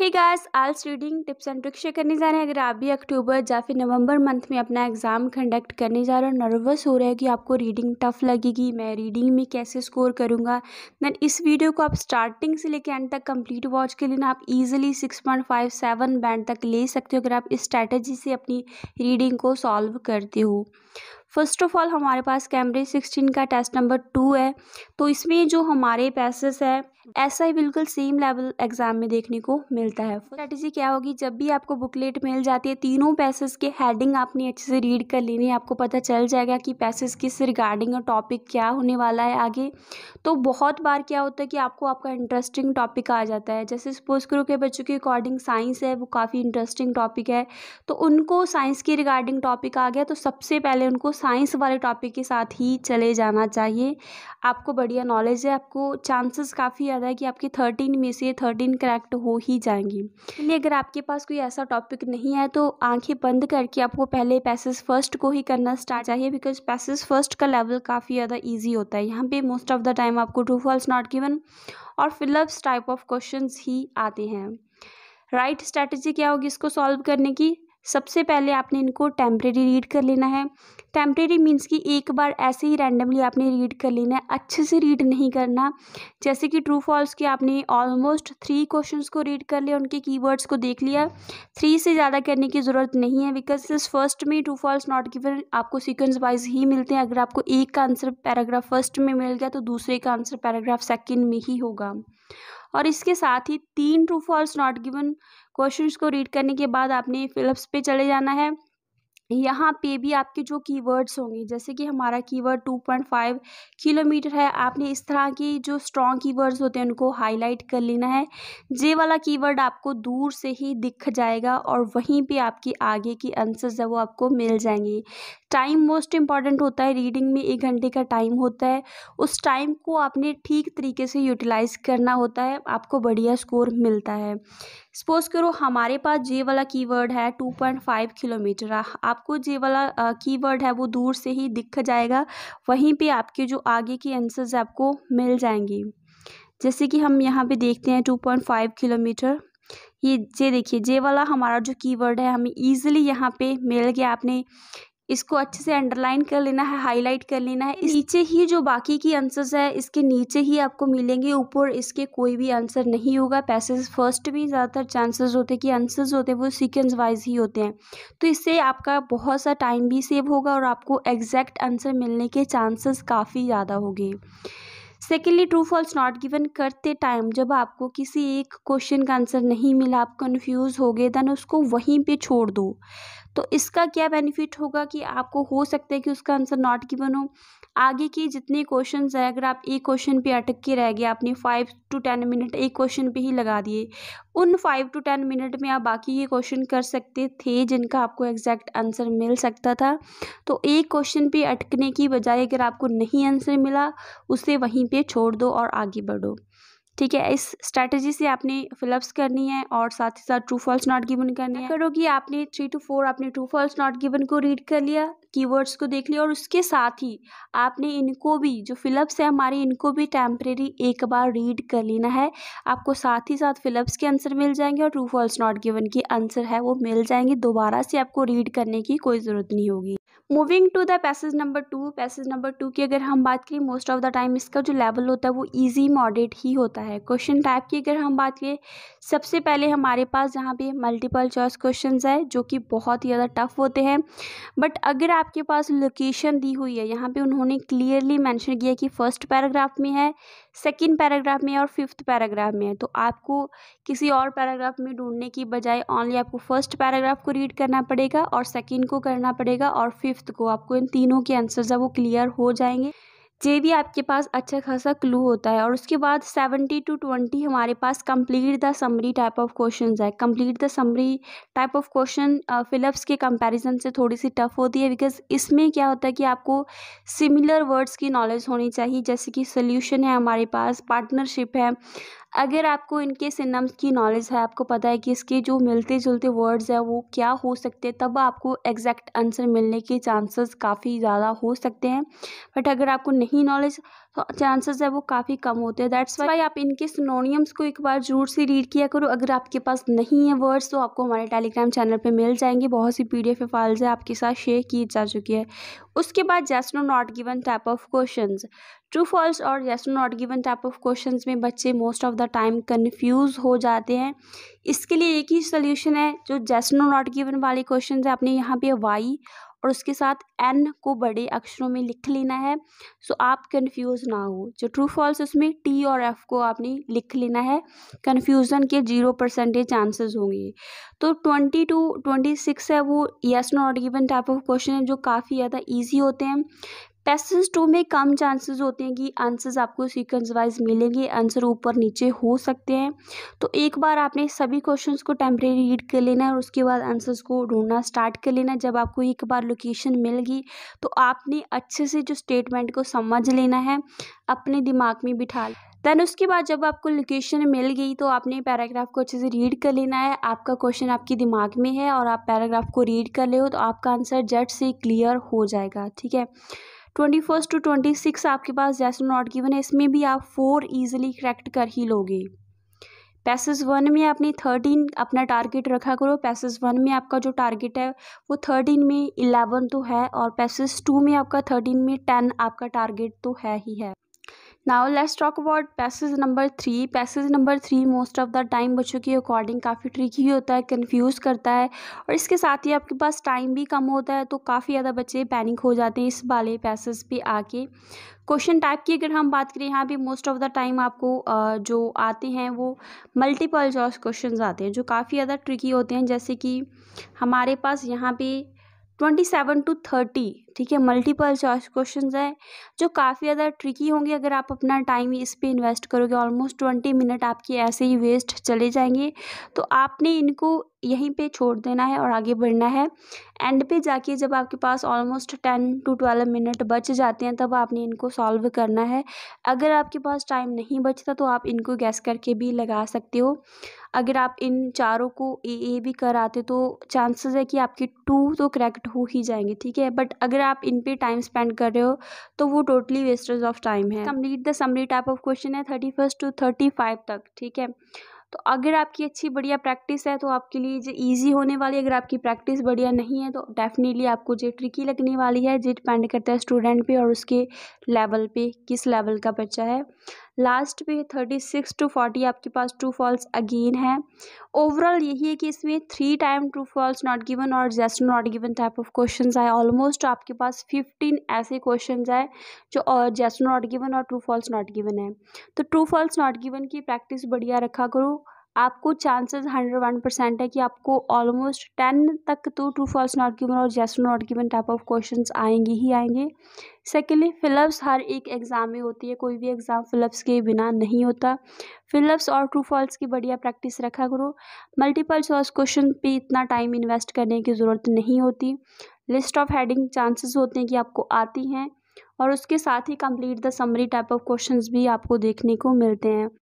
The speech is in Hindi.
he guys IELTS reading tips and tricks करने जा रहे हैं अगर आप भी अक्टूबर या फिर नवंबर मंथ में अपना एग्ज़ाम कंडक्ट करने जा रहे हो नर्वस हो रहा है कि आपको रीडिंग टफ लगेगी मैं रीडिंग में कैसे स्कोर करूँगा देन इस वीडियो को आप स्टार्टिंग से लेकर एंड तक कंप्लीट वॉच के लिए ना आप easily six point five seven band तक ले सकते हो अगर आप इस स्ट्रैटेजी से अपनी रीडिंग को सॉल्व करते हो फर्स्ट ऑफ ऑल हमारे पास कैमरे सिक्सटीन का टेस्ट नंबर टू है तो इसमें जो हमारे पैसेस है ऐसा ही बिल्कुल सेम लेवल एग्जाम में देखने को मिलता है स्ट्रैटेजी क्या होगी जब भी आपको बुकलेट मिल जाती है तीनों पैसेज के हेडिंग आपने अच्छे से रीड कर लेनी है आपको पता चल जाएगा कि पैसेज किस रिगार्डिंग और टॉपिक क्या होने वाला है आगे तो बहुत बार क्या होता है कि आपको आपका इंटरेस्टिंग टॉपिक आ जाता है जैसे सपोज करो के बच्चों के अकॉर्डिंग साइंस है वो काफ़ी इंटरेस्टिंग टॉपिक है तो उनको साइंस के रिगार्डिंग टॉपिक आ गया तो सबसे पहले उनको साइंस वाले टॉपिक के साथ ही चले जाना चाहिए आपको बढ़िया नॉलेज है आपको चांसेस काफ़ी ज़्यादा है कि आपकी थर्टीन में से थर्टीन करेक्ट हो ही जाएंगी इसलिए अगर आपके पास कोई ऐसा टॉपिक नहीं है तो आंखें बंद करके आपको पहले पैसेज फर्स्ट को ही करना स्टार्ट चाहिए बिकॉज पैसेज फर्स्ट का लेवल काफ़ी ज़्यादा ईजी होता है यहाँ पर मोस्ट ऑफ द टाइम आपको टू फॉल्स नॉट गिवन और फिलअप्स टाइप ऑफ क्वेश्चन ही आते हैं राइट right स्ट्रैटेजी क्या होगी इसको सॉल्व करने की सबसे पहले आपने इनको टेम्प्रेरी रीड कर लेना है टेम्प्रेरी मीन्स कि एक बार ऐसे ही रैंडमली आपने रीड कर लेना है अच्छे से रीड नहीं करना जैसे कि ट्रू फॉल्स के आपने ऑलमोस्ट थ्री क्वेश्चन को रीड कर लिया उनके कीवर्ड्स को देख लिया थ्री से ज़्यादा करने की ज़रूरत नहीं है बिकॉज इस फर्स्ट में ट्रू फॉल्स नॉट गिवन आपको सिक्वेंस वाइज ही मिलते हैं अगर आपको एक का आंसर पैराग्राफ फर्स्ट में मिल गया तो दूसरे का आंसर पैराग्राफ सेकेंड में ही होगा और इसके साथ ही तीन true false not given questions को रीड करने के बाद आपने फिलअप्स पे चले जाना है यहाँ पे भी आपके जो कीवर्ड्स होंगे जैसे कि हमारा कीवर्ड 2.5 किलोमीटर है आपने इस तरह की जो स्ट्रॉन्ग कीवर्ड्स होते हैं उनको हाईलाइट कर लेना है जे वाला कीवर्ड आपको दूर से ही दिख जाएगा और वहीं पे आपके आगे की आंसर्स है वो आपको मिल जाएंगे टाइम मोस्ट इम्पॉर्टेंट होता है रीडिंग में एक घंटे का टाइम होता है उस टाइम को आपने ठीक तरीके से यूटिलाइज करना होता है आपको बढ़िया स्कोर मिलता है सपोज़ करो हमारे पास जे वाला कीवर्ड है टू पॉइंट फाइव किलोमीटर आपको जे वाला कीवर्ड है वो दूर से ही दिख जाएगा वहीं पे आपके जो आगे के आंसर्स आपको मिल जाएंगे जैसे कि हम यहाँ पर देखते हैं टू पॉइंट फाइव किलोमीटर ये जे देखिए जे वाला हमारा जो कीवर्ड है हमें ईजिली यहाँ पे मिल गया आपने इसको अच्छे से अंडरलाइन कर लेना है हाईलाइट कर लेना है नीचे ही जो बाकी की आंसर्स है इसके नीचे ही आपको मिलेंगे ऊपर इसके कोई भी आंसर नहीं होगा पैसेज फर्स्ट भी ज़्यादातर चांसेस होते हैं कि आंसर्स होते हैं वो सीक्वेंस वाइज ही होते हैं तो इससे आपका बहुत सा टाइम भी सेव होगा और आपको एग्जैक्ट आंसर मिलने के चांसेस काफ़ी ज़्यादा होंगे secondly true false not given करते टाइम जब आपको किसी एक क्वेश्चन का आंसर नहीं मिला आप कन्फ्यूज़ हो गए दैन उसको वहीं पे छोड़ दो तो इसका क्या बेनिफिट होगा कि आपको हो सकता है कि उसका आंसर नॉट गिवन हो आगे के जितने क्वेश्चन है अगर आप एक क्वेश्चन पे अटक के रह गए आपने फाइव टू टेन मिनट एक क्वेश्चन पे ही लगा दिए उन फाइव टू टेन मिनट में आप बाकी ये क्वेश्चन कर सकते थे जिनका आपको एग्जैक्ट आंसर मिल सकता था तो एक क्वेश्चन पे अटकने की बजाय अगर आपको नहीं आंसर मिला उसे वहीं पे छोड़ दो और आगे बढ़ो ठीक है इस स्ट्रैटेजी से आपने फिलअप्स करनी है और साथ ही साथ ट्रू फॉल्स नॉट गिवन करनी है करोगी आपने थ्री टू फोर आपने ट्रू फॉल्स नॉट गिवन को रीड कर लिया कीवर्ड्स को देख लिया और उसके साथ ही आपने इनको भी जो फिलअप्स है हमारे इनको भी टेम्परेरी एक बार रीड कर लेना है आपको साथ ही साथ फिलअप्स के आंसर मिल जाएंगे और ट्रू फॉल्स नॉट गिवन के आंसर है वो मिल जाएंगे दोबारा से आपको रीड करने की कोई ज़रूरत नहीं होगी moving to the passage number two passage number two की अगर हम बात करें मोस्ट ऑफ द टाइम इसका जो लेवल होता है वो ईजी मॉडरेट ही होता है क्वेश्चन टाइप की अगर हम बात करें सबसे पहले हमारे पास जहाँ पे मल्टीपल चॉइस क्वेश्चन है जो कि बहुत ही ज़्यादा टफ होते हैं बट अगर आपके पास लोकेशन दी हुई है यहाँ पर उन्होंने क्लियरली मैंशन किया कि फ़र्स्ट पैराग्राफ में है सेकेंड पैराग्राफ में और फिफ्थ पैराग्राफ में है तो आपको किसी और पैराग्राफ में ढूंढने की बजाय ऑनली आपको फर्स्ट पैराग्राफ को रीड करना पड़ेगा और सेकेंड को करना पड़ेगा और फिफ्थ को आपको इन तीनों के आंसर्स है वो क्लियर हो जाएंगे जे भी आपके पास अच्छा खासा क्लू होता है और उसके बाद सेवेंटी टू ट्वेंटी हमारे पास complete the summary type of question है complete the summary type of question fill ups के कंपैरिजन से थोड़ी सी टफ होती है बिकॉज इसमें क्या होता है कि आपको सिमिलर वर्ड्स की नॉलेज होनी चाहिए जैसे कि सोल्यूशन है हमारे पास पार्टनरशिप है अगर आपको इनके सिनम्स की नॉलेज है आपको पता है कि इसके जो मिलते जुलते वर्ड्स हैं वो क्या हो सकते हैं तब आपको एग्जैक्ट आंसर मिलने के चांसेस काफ़ी ज़्यादा हो सकते हैं बट अगर आपको नहीं नॉलेज तो चांसेस है वो काफ़ी कम होते हैं दैट्स वाई आप इनके सिनोनियम्स को एक बार जरूर से रीड किया करो अगर आपके पास नहीं है वर्ड्स तो आपको हमारे टेलीग्राम चैनल पर मिल जाएंगे बहुत सी पी डी एफ फाइल्स आपके साथ शेयर की जा चुकी है उसके बाद yes no not given type of question true false और yes not given type of question में बच्चे most of the time confuse हो जाते हैं इसके लिए एक ही सोल्यूशन है जो जेस नो नॉट गिवन वाले क्वेश्चन है आपने यहाँ पे वाई और उसके साथ एन को बड़े अक्षरों में लिख लेना है सो आप कन्फ्यूज ना हो जो ट्रू फॉल्स उसमें टी और एफ को आपने लिख लेना है कन्फ्यूज़न के जीरो परसेंटेज चांसेस होंगे तो ट्वेंटी टू ट्वेंटी सिक्स है वो yes not given type of question है जो काफ़ी ज़्यादा ईजी होते हैं टेस्ट टू में कम चांसेस होते हैं कि आंसर्स आपको सीक्वेंस वाइज मिलेंगे आंसर ऊपर नीचे हो सकते हैं तो एक बार आपने सभी क्वेश्चंस को टेम्प्रेरी रीड कर लेना है और उसके बाद आंसर्स को ढूंढना स्टार्ट कर लेना जब आपको एक बार लोकेशन मिल गई तो आपने अच्छे से जो स्टेटमेंट को समझ लेना है अपने दिमाग में बिठा देन उसके बाद जब आपको लोकेशन मिल गई तो आपने पैराग्राफ को अच्छे से रीड कर लेना है आपका क्वेश्चन आपके दिमाग में है और आप पैराग्राफ को रीड कर ले हो तो आपका आंसर जट से क्लियर हो जाएगा ठीक है twenty first to twenty six आपके पास जैसे नॉट गिवन है इसमें भी आप फोर ईजिली करेक्ट कर ही लोगे पैसेज वन में आपने थर्टीन अपना टारगेट रखा करो पैसेज वन में आपका जो टारगेट है वो थर्टीन में इलेवन तो है और पैसेज टू में आपका थर्टीन में टेन आपका टारगेट तो है ही है now let's talk about passage number three passage number three most of the time बच्चों के अकॉर्डिंग काफ़ी ट्रिकी होता है कन्फ्यूज़ करता है और इसके साथ ही आपके पास टाइम भी कम होता है तो काफ़ी ज़्यादा बच्चे पैनिक हो जाते हैं इस वाले पैसेज पे आके क्वेश्चन टाइप की अगर हम बात करें यहाँ पे मोस्ट ऑफ द टाइम आपको जो आते हैं वो मल्टीपल चॉइस क्वेश्चन आते हैं जो काफ़ी ज़्यादा ट्रिकी होते हैं जैसे कि हमारे पास यहाँ पे ट्वेंटी सेवन टू थर्टी ठीक है मल्टीपल चॉइस क्वेश्चन हैं जो काफ़ी ज़्यादा ट्रिकी होंगे अगर आप अपना टाइम इस पर इन्वेस्ट करोगे ऑलमोस्ट ट्वेंटी मिनट आपके ऐसे ही वेस्ट चले जाएंगे तो आपने इनको यहीं पे छोड़ देना है और आगे बढ़ना है एंड पे जाके जब आपके पास almost ten to twelve minute बच जाते हैं तब आपने इनको सॉल्व करना है अगर आपके पास टाइम नहीं बचता तो आप इनको गैस करके भी लगा सकते हो अगर आप इन चारों को ए ए भी कराते तो चांसेस है कि आपके टू तो करेक्ट हो ही जाएंगे ठीक है बट अगर आप इन पे टाइम स्पेंड कर रहे हो तो वो टोटली वेस्टेज ऑफ टाइम है complete the summary type of question है thirty first to thirty five तक ठीक है तो अगर आपकी अच्छी बढ़िया प्रैक्टिस है तो आपके लिए जो ईजी होने वाली अगर आपकी प्रैक्टिस बढ़िया नहीं है तो डेफिनेटली आपको जो ट्रिकी लगने वाली है जो डिपेंड करता है स्टूडेंट पे और उसके लेवल पे किस लेवल का बच्चा है लास्ट पे थर्टी सिक्स टू फोर्टी आपके पास ट्रू फॉल्स अगेन है ओवरऑल यही है कि इसमें three time true false not given और just not given type of questions आए ऑलमोस्ट आपके पास फिफ्टीन ऐसे क्वेश्चंस आए जो और जस्ट नॉट गिवन और ट्रू फॉल्स नॉट गिवन है तो ट्रू फॉल्स नॉट गिवन की प्रैक्टिस बढ़िया रखा करो आपको चांसेस हंड्रेड वन परसेंट है कि आपको ऑलमोस्ट टेन तक तो ट्रू फॉल्स नॉट गिवन और just not given type of question आएंगे ही आएंगे सेकेंडली फिलअप्स हर एक एग्ज़ाम में होती है कोई भी एग्ज़ाम फिलअप्स के बिना नहीं होता फिलअप्स और ट्रू फॉल्स की बढ़िया प्रैक्टिस रखा करो मल्टीपल चॉइस क्वेश्चन पे इतना टाइम इन्वेस्ट करने की ज़रूरत नहीं होती लिस्ट ऑफ हेडिंग चांसेस होते हैं कि आपको आती हैं और उसके साथ ही complete the summary type of questions भी आपको देखने को मिलते हैं